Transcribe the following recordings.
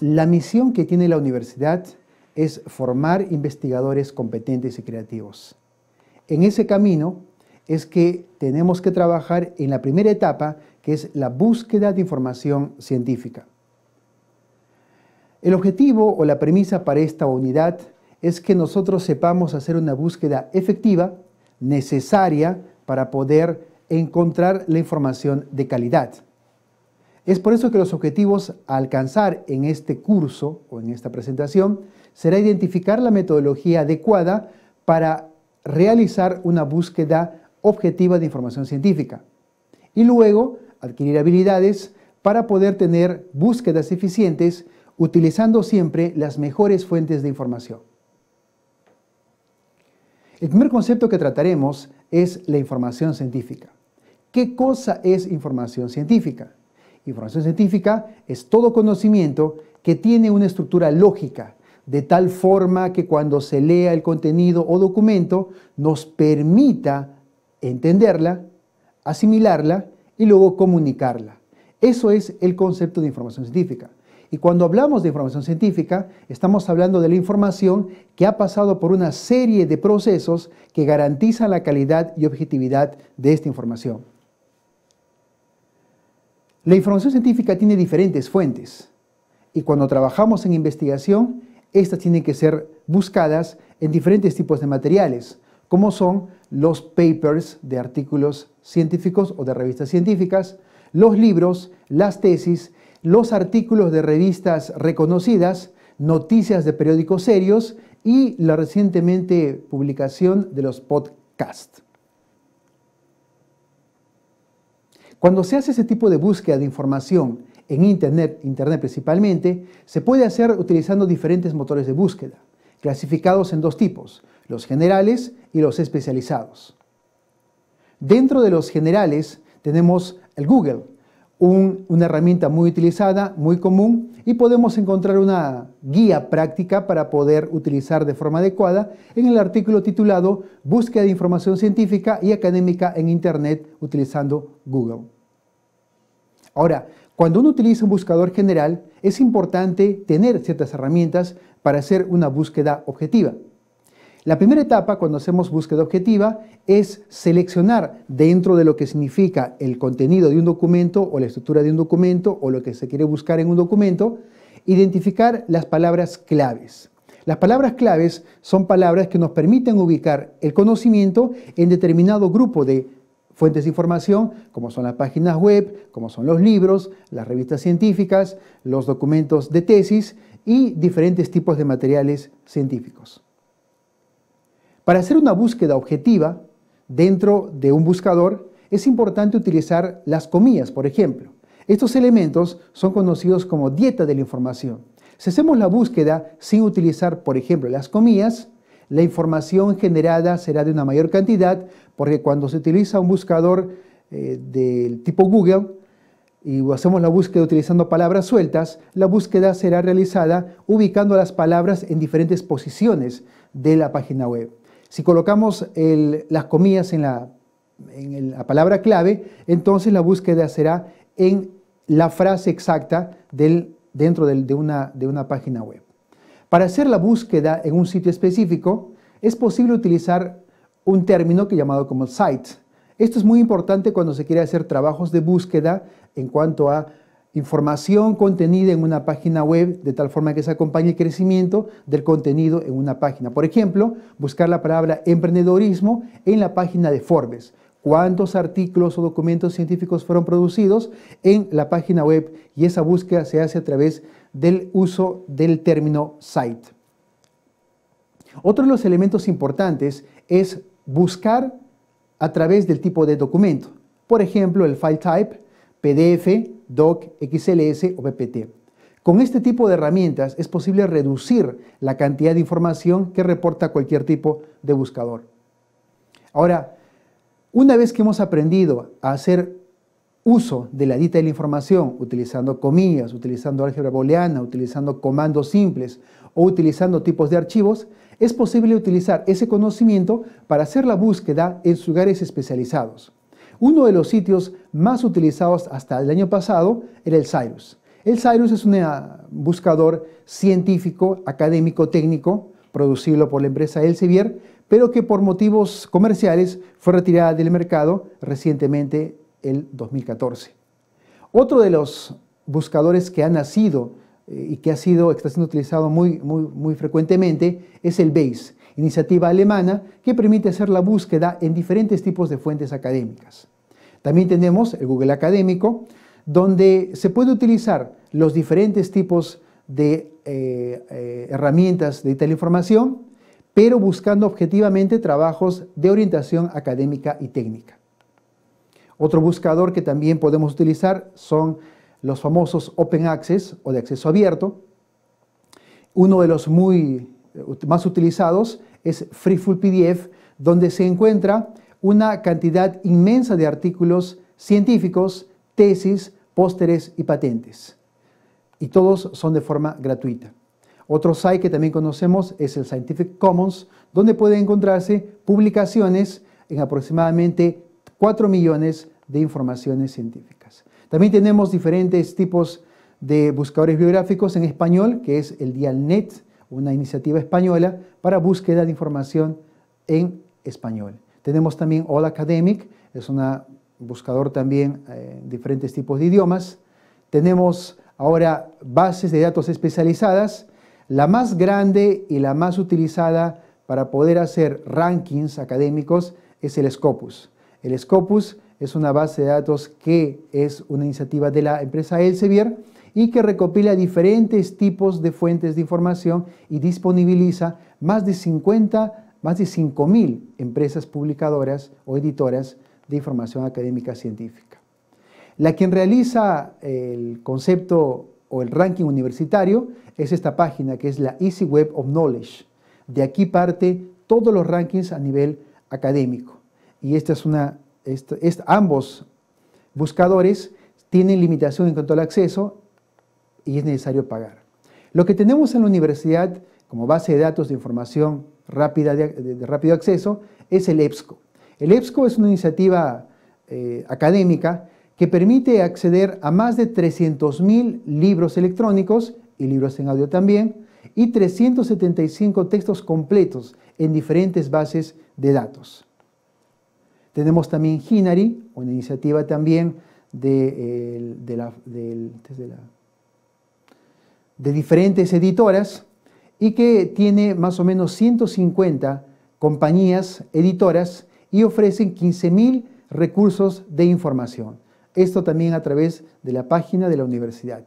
La misión que tiene la universidad es formar investigadores competentes y creativos. En ese camino es que tenemos que trabajar en la primera etapa, que es la búsqueda de información científica. El objetivo o la premisa para esta unidad es que nosotros sepamos hacer una búsqueda efectiva, necesaria, para poder encontrar la información de calidad. Es por eso que los objetivos a alcanzar en este curso o en esta presentación será identificar la metodología adecuada para realizar una búsqueda objetiva de información científica y luego adquirir habilidades para poder tener búsquedas eficientes utilizando siempre las mejores fuentes de información. El primer concepto que trataremos es la información científica. ¿Qué cosa es información científica? Información científica es todo conocimiento que tiene una estructura lógica, de tal forma que cuando se lea el contenido o documento nos permita entenderla, asimilarla y luego comunicarla. Eso es el concepto de información científica. Y cuando hablamos de información científica, estamos hablando de la información que ha pasado por una serie de procesos que garantizan la calidad y objetividad de esta información. La información científica tiene diferentes fuentes y cuando trabajamos en investigación, estas tienen que ser buscadas en diferentes tipos de materiales, como son los papers de artículos científicos o de revistas científicas, los libros, las tesis, los artículos de revistas reconocidas, noticias de periódicos serios y la recientemente publicación de los podcasts. Cuando se hace ese tipo de búsqueda de información en Internet, Internet principalmente, se puede hacer utilizando diferentes motores de búsqueda, clasificados en dos tipos, los generales y los especializados. Dentro de los generales tenemos el Google, una herramienta muy utilizada, muy común, y podemos encontrar una guía práctica para poder utilizar de forma adecuada en el artículo titulado Búsqueda de información científica y académica en Internet utilizando Google. Ahora, cuando uno utiliza un buscador general, es importante tener ciertas herramientas para hacer una búsqueda objetiva. La primera etapa, cuando hacemos búsqueda objetiva, es seleccionar dentro de lo que significa el contenido de un documento o la estructura de un documento o lo que se quiere buscar en un documento, identificar las palabras claves. Las palabras claves son palabras que nos permiten ubicar el conocimiento en determinado grupo de fuentes de información, como son las páginas web, como son los libros, las revistas científicas, los documentos de tesis y diferentes tipos de materiales científicos. Para hacer una búsqueda objetiva dentro de un buscador, es importante utilizar las comillas, por ejemplo. Estos elementos son conocidos como dieta de la información. Si hacemos la búsqueda sin utilizar, por ejemplo, las comillas, la información generada será de una mayor cantidad porque cuando se utiliza un buscador eh, del tipo Google y hacemos la búsqueda utilizando palabras sueltas, la búsqueda será realizada ubicando las palabras en diferentes posiciones de la página web. Si colocamos las comillas en, la, palabra clave, entonces la búsqueda será en la frase exacta dentro de, una, de una página web. Para hacer la búsqueda en un sitio específico, es posible utilizar un término que llamado como site. Esto es muy importante cuando se quiere hacer trabajos de búsqueda en cuanto a información contenida en una página web de tal forma que se acompañe el crecimiento del contenido en una página. Por ejemplo, buscar la palabra emprendedorismo en la página de Forbes. Cuántos artículos o documentos científicos fueron producidos en la página web y esa búsqueda se hace a través del uso del término site. Otro de los elementos importantes es buscar a través del tipo de documento. Por ejemplo, el file type, PDF, DOC, XLS o PPT. Con este tipo de herramientas es posible reducir la cantidad de información que reporta cualquier tipo de buscador. Ahora, una vez que hemos aprendido a hacer uso de la dita de la información utilizando comillas, utilizando álgebra booleana, utilizando comandos simples o utilizando tipos de archivos, es posible utilizar ese conocimiento para hacer la búsqueda en lugares especializados. Uno de los sitios más utilizados hasta el año pasado era el Cyrus. El Cyrus es un eh, buscador científico, académico, técnico, producido por la empresa Elsevier, pero que por motivos comerciales fue retirada del mercado recientemente el 2014. Otro de los buscadores que ha nacido eh, y que ha sido, está siendo utilizado muy, muy, muy frecuentemente es el BASE iniciativa alemana que permite hacer la búsqueda en diferentes tipos de fuentes académicas. También tenemos el Google Académico, donde se puede utilizar los diferentes tipos de eh, eh, herramientas de teleinformación, pero buscando objetivamente trabajos de orientación académica y técnica. Otro buscador que también podemos utilizar son los famosos Open Access o de acceso abierto. Uno de los muy más utilizados es Freeful PDF, donde se encuentra una cantidad inmensa de artículos científicos, tesis, pósteres y patentes. Y todos son de forma gratuita. Otro site que también conocemos es el Scientific Commons, donde puede encontrarse publicaciones en aproximadamente 4 millones de informaciones científicas. También tenemos diferentes tipos de buscadores biográficos en español, que es el Dialnet, una iniciativa española para búsqueda de información en español. Tenemos también All Academic, es un buscador también en eh, diferentes tipos de idiomas. Tenemos ahora bases de datos especializadas, la más grande y la más utilizada para poder hacer rankings académicos es el Scopus. El Scopus es una base de datos que es una iniciativa de la empresa Elsevier, y que recopila diferentes tipos de fuentes de información y disponibiliza más de 50, más de 5.000 empresas publicadoras o editoras de información académica científica. La quien realiza el concepto o el ranking universitario es esta página que es la Easy Web of Knowledge. De aquí parte todos los rankings a nivel académico. Y esta es una, ambos buscadores tienen limitación en cuanto al acceso y es necesario pagar. Lo que tenemos en la universidad como base de datos de información rápida de, rápido acceso es el EBSCO. El EBSCO es una iniciativa eh, académica que permite acceder a más de 300.000 libros electrónicos y libros en audio también, y 375 textos completos en diferentes bases de datos. Tenemos también GINARI una iniciativa también de, eh, la este de diferentes editoras y que tiene más o menos 150 compañías editoras y ofrecen 15.000 recursos de información. Esto también a través de la página de la universidad.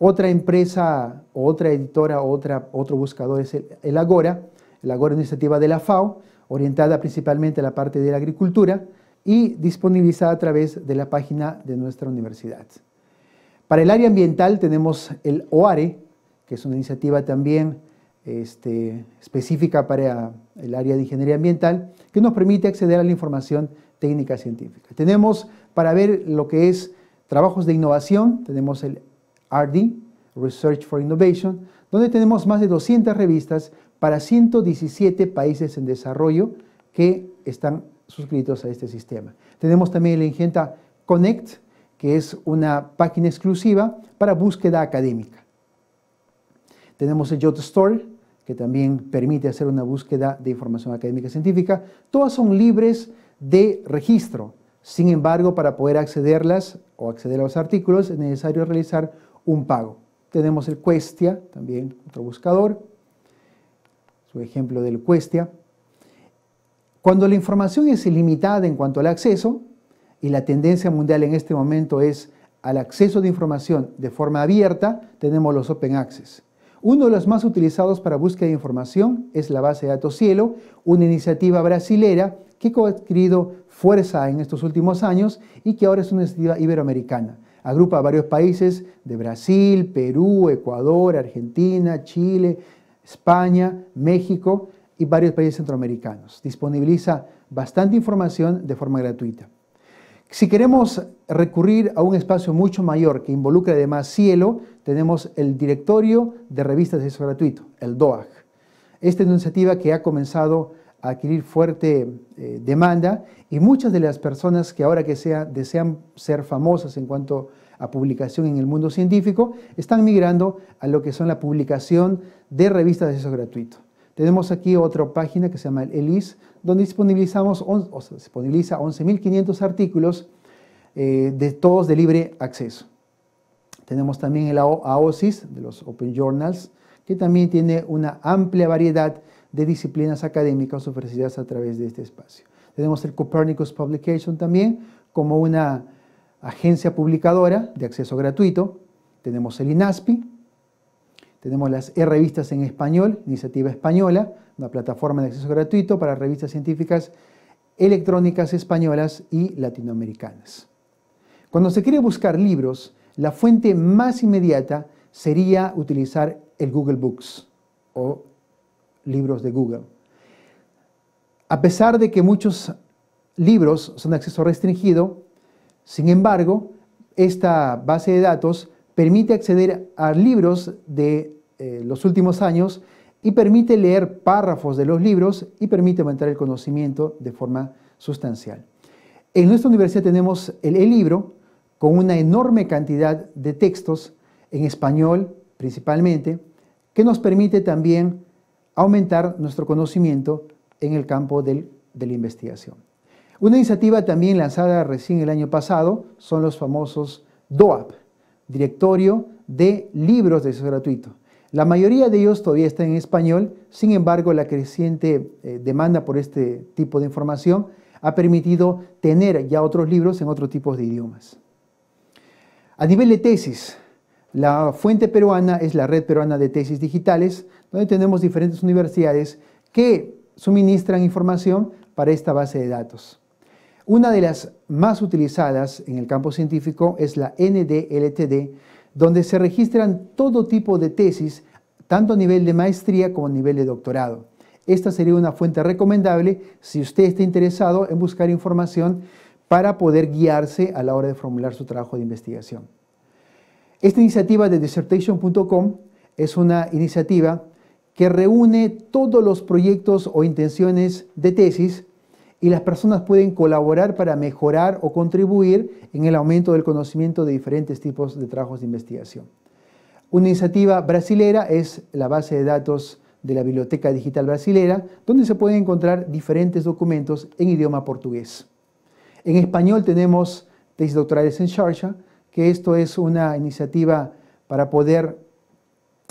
Otra empresa, otra editora, otra, otro buscador es el, Agora, el Agora Iniciativa de la FAO, orientada principalmente a la parte de la agricultura y disponibilizada a través de la página de nuestra universidad. Para el área ambiental tenemos el OARE, que es una iniciativa también este, específica para el área de ingeniería ambiental, que nos permite acceder a la información técnica científica. Tenemos para ver lo que es trabajos de innovación, tenemos el RD, Research for Innovation, donde tenemos más de 200 revistas para 117 países en desarrollo que están suscritos a este sistema. Tenemos también la Ingenta Connect, que es una página exclusiva para búsqueda académica. Tenemos el JotStore, que también permite hacer una búsqueda de información académica científica. Todas son libres de registro. Sin embargo, para poder accederlas o acceder a los artículos es necesario realizar un pago. Tenemos el Cuestia, también otro buscador, su ejemplo del Cuestia. Cuando la información es ilimitada en cuanto al acceso, y la tendencia mundial en este momento es al acceso de información de forma abierta, tenemos los Open Access. Uno de los más utilizados para búsqueda de información es la base de datos Cielo, una iniciativa brasilera que ha adquirido fuerza en estos últimos años y que ahora es una iniciativa iberoamericana. Agrupa a varios países de Brasil, Perú, Ecuador, Argentina, Chile, España, México y varios países centroamericanos. Disponibiliza bastante información de forma gratuita. Si queremos recurrir a un espacio mucho mayor que involucre además cielo, tenemos el Directorio de Revistas de Acceso Gratuito, el DOAG. Esta iniciativa que ha comenzado a adquirir fuerte eh, demanda y muchas de las personas que ahora que sea, desean ser famosas en cuanto a publicación en el mundo científico están migrando a lo que son la publicación de revistas de acceso gratuito. Tenemos aquí otra página que se llama el ELIS, donde disponibilizamos, disponibiliza 11.500 artículos, eh, de todos de libre acceso. Tenemos también el AOSIS, de los Open Journals, que también tiene una amplia variedad de disciplinas académicas ofrecidas a través de este espacio. Tenemos el Copernicus Publication también como una agencia publicadora de acceso gratuito. Tenemos el INASPI, tenemos las e-revistas en español, iniciativa española, una plataforma de acceso gratuito para revistas científicas electrónicas españolas y latinoamericanas. Cuando se quiere buscar libros, la fuente más inmediata sería utilizar el Google Books o libros de Google. A pesar de que muchos libros son de acceso restringido, sin embargo, esta base de datos permite acceder a libros de eh, los últimos años y permite leer párrafos de los libros y permite aumentar el conocimiento de forma sustancial. En nuestra universidad tenemos el e-libro con una enorme cantidad de textos en español principalmente que nos permite también aumentar nuestro conocimiento en el campo de la investigación. Una iniciativa también lanzada recién el año pasado son los famosos DOAP, directorio de libros de acceso gratuito. La mayoría de ellos todavía está en español, sin embargo la creciente eh, demanda por este tipo de información ha permitido tener ya otros libros en otros tipos de idiomas. A nivel de tesis, la fuente peruana es la Red Peruana de Tesis Digitales, donde tenemos diferentes universidades que suministran información para esta base de datos. Una de las más utilizadas en el campo científico es la NDLTD, donde se registran todo tipo de tesis, tanto a nivel de maestría como a nivel de doctorado. Esta sería una fuente recomendable si usted está interesado en buscar información para poder guiarse a la hora de formular su trabajo de investigación. Esta iniciativa de dissertation.com es una iniciativa que reúne todos los proyectos o intenciones de tesis y las personas pueden colaborar para mejorar o contribuir en el aumento del conocimiento de diferentes tipos de trabajos de investigación. Una iniciativa brasilera es la base de datos de la Biblioteca Digital Brasilera, donde se pueden encontrar diferentes documentos en idioma portugués. En español tenemos tesis doctorales en Sharjah, que esto es una iniciativa para poder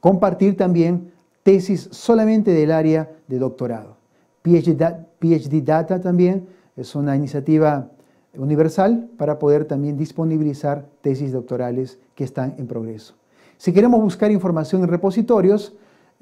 compartir también tesis solamente del área de doctorado. PhD, Data también es una iniciativa universal para poder también disponibilizar tesis doctorales que están en progreso. Si queremos buscar información en repositorios,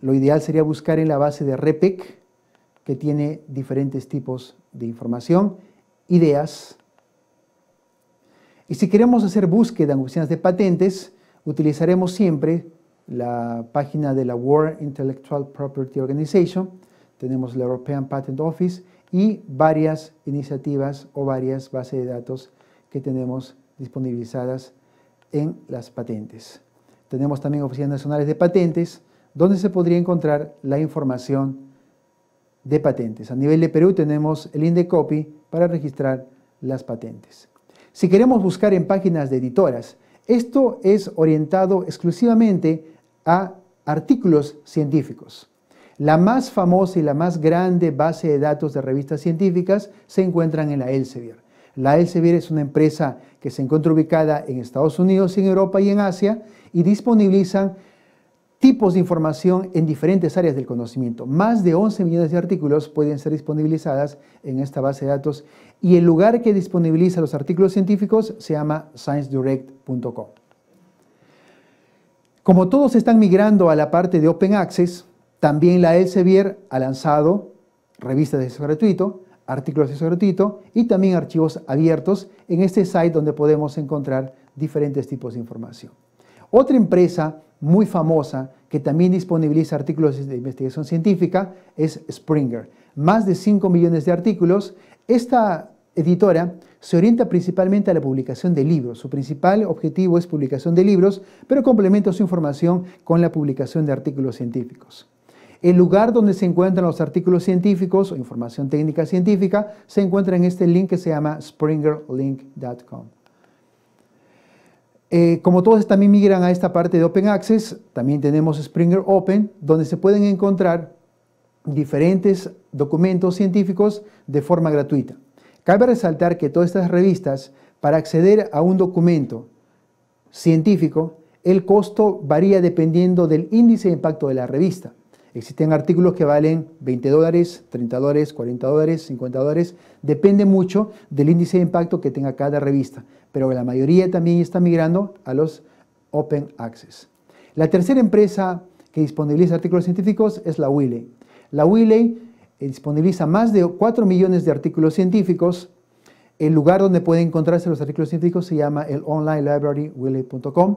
lo ideal sería buscar en la base de REPIC, que tiene diferentes tipos de información, ideas. Y si queremos hacer búsqueda en oficinas de patentes, utilizaremos siempre la página de la World Intellectual Property Organization, tenemos la European Patent Office y varias iniciativas o varias bases de datos que tenemos disponibilizadas en las patentes. Tenemos también oficinas nacionales de patentes, donde se podría encontrar la información de patentes. A nivel de Perú tenemos el INDECOPI para registrar las patentes. Si queremos buscar en páginas de editoras, esto es orientado exclusivamente a artículos científicos. La más famosa y la más grande base de datos de revistas científicas se encuentran en la Elsevier. La Elsevier es una empresa que se encuentra ubicada en Estados Unidos, en Europa y en Asia y disponibilizan tipos de información en diferentes áreas del conocimiento. Más de 11 millones de artículos pueden ser disponibilizadas en esta base de datos y el lugar que disponibiliza los artículos científicos se llama sciencedirect.com. Como todos están migrando a la parte de Open Access, también la Elsevier ha lanzado revistas de acceso gratuito, artículos de acceso gratuito y también archivos abiertos en este site donde podemos encontrar diferentes tipos de información. Otra empresa muy famosa que también disponibiliza artículos de investigación científica es Springer. Más de 5 millones de artículos. Esta editora se orienta principalmente a la publicación de libros. Su principal objetivo es publicación de libros, pero complementa su información con la publicación de artículos científicos. El lugar donde se encuentran los artículos científicos o información técnica científica se encuentra en este link que se llama springerlink.com. Eh, como todos también migran a esta parte de Open Access, también tenemos Springer Open, donde se pueden encontrar diferentes documentos científicos de forma gratuita. Cabe resaltar que todas estas revistas, para acceder a un documento científico, el costo varía dependiendo del índice de impacto de la revista. Existen artículos que valen 20 dólares, 30 dólares, 40 dólares, 50 dólares. Depende mucho del índice de impacto que tenga cada revista, pero la mayoría también está migrando a los Open Access. La tercera empresa que disponibiliza artículos científicos es la Wiley. La Wiley eh, disponibiliza más de 4 millones de artículos científicos. El lugar donde pueden encontrarse los artículos científicos se llama el online library wiley.com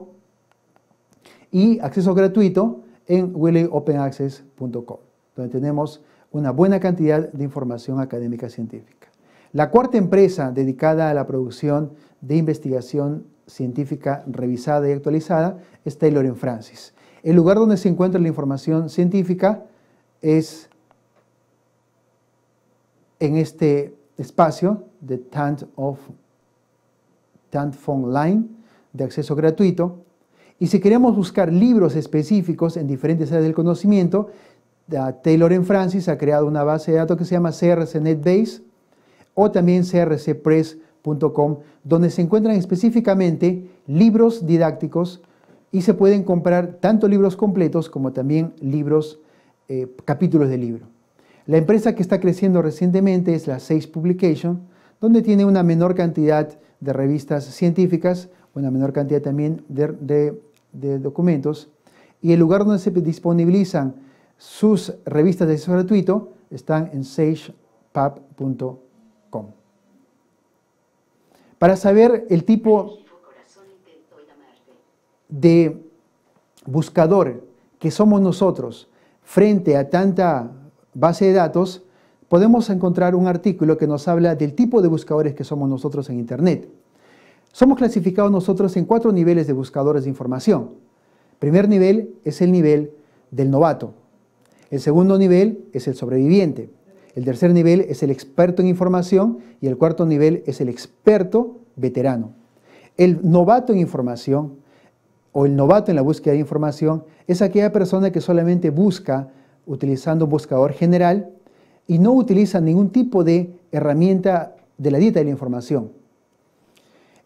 y acceso gratuito en willyopenaccess.com, donde tenemos una buena cantidad de información académica científica. La cuarta empresa dedicada a la producción de investigación científica revisada y actualizada es Taylor Francis. El lugar donde se encuentra la información científica es en este espacio de Tant of Line de acceso gratuito y si queremos buscar libros específicos en diferentes áreas del conocimiento, Taylor Francis ha creado una base de datos que se llama NetBase o también crcpress.com, donde se encuentran específicamente libros didácticos y se pueden comprar tanto libros completos como también libros, eh, capítulos de libro. La empresa que está creciendo recientemente es la Sage Publication, donde tiene una menor cantidad de revistas científicas, una menor cantidad también de de documentos y el lugar donde se disponibilizan sus revistas de acceso gratuito están en sagepub.com. Para saber el tipo de buscador que somos nosotros frente a tanta base de datos, podemos encontrar un artículo que nos habla del tipo de buscadores que somos nosotros en Internet. Somos clasificados nosotros en cuatro niveles de buscadores de información. primer nivel es el nivel del novato. El segundo nivel es el sobreviviente. El tercer nivel es el experto en información y el cuarto nivel es el experto veterano. El novato en información o el novato en la búsqueda de información es aquella persona que solamente busca utilizando un buscador general y no utiliza ningún tipo de herramienta de la dieta de la información.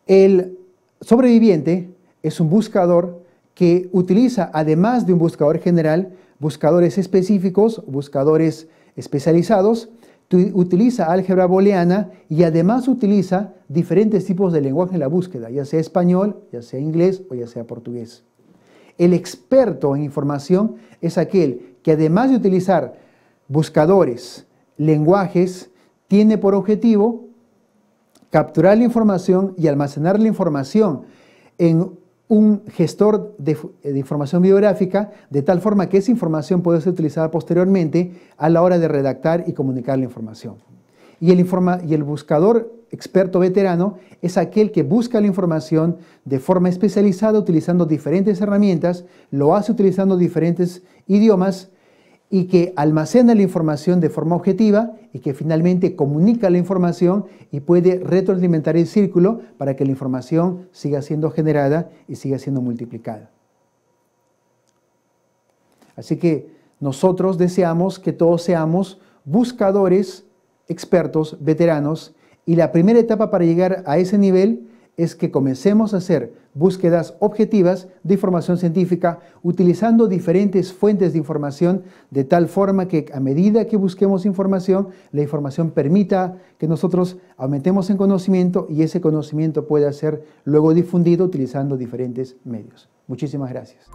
El sobreviviente es un buscador que utiliza, además de un buscador general, buscadores específicos, buscadores especializados, utiliza álgebra booleana y además utiliza diferentes tipos de lenguaje en la búsqueda, ya sea español, ya sea inglés o ya sea portugués. El experto en información es aquel que además de utilizar buscadores, lenguajes, tiene por objetivo capturar la información y almacenar la información en un gestor de, eh, información biográfica, de tal forma que esa información pueda ser utilizada posteriormente a la hora de redactar y comunicar la información. Y el, informa, y el buscador experto veterano es aquel que busca la información de forma especializada utilizando diferentes herramientas, lo hace utilizando diferentes idiomas y que almacena la información de forma objetiva y que finalmente comunica la información y puede retroalimentar el círculo para que la información siga siendo generada y siga siendo multiplicada. Así que nosotros deseamos que todos seamos buscadores, expertos, veteranos, y la primera etapa para llegar a ese nivel es que comencemos a hacer búsquedas objetivas de información científica utilizando diferentes fuentes de información de tal forma que a medida que busquemos información, la información permita que nosotros aumentemos en conocimiento y ese conocimiento pueda ser luego difundido utilizando diferentes medios. Muchísimas gracias.